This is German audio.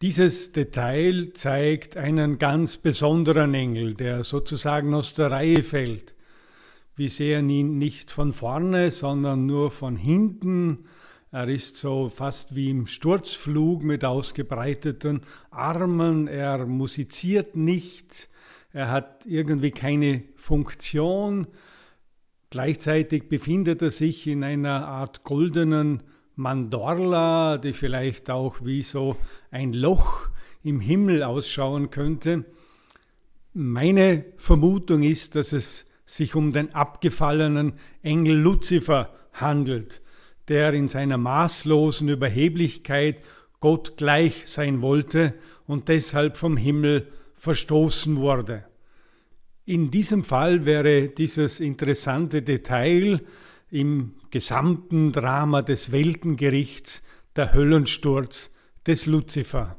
Dieses Detail zeigt einen ganz besonderen Engel, der sozusagen aus der Reihe fällt. Wir sehen ihn nicht von vorne, sondern nur von hinten. Er ist so fast wie im Sturzflug mit ausgebreiteten Armen. Er musiziert nicht. Er hat irgendwie keine Funktion. Gleichzeitig befindet er sich in einer Art goldenen Mandorla, die vielleicht auch wie so ein Loch im Himmel ausschauen könnte. Meine Vermutung ist, dass es sich um den abgefallenen Engel Luzifer handelt, der in seiner maßlosen Überheblichkeit Gott gleich sein wollte und deshalb vom Himmel verstoßen wurde. In diesem Fall wäre dieses interessante Detail im gesamten Drama des Weltengerichts der Höllensturz des Luzifer.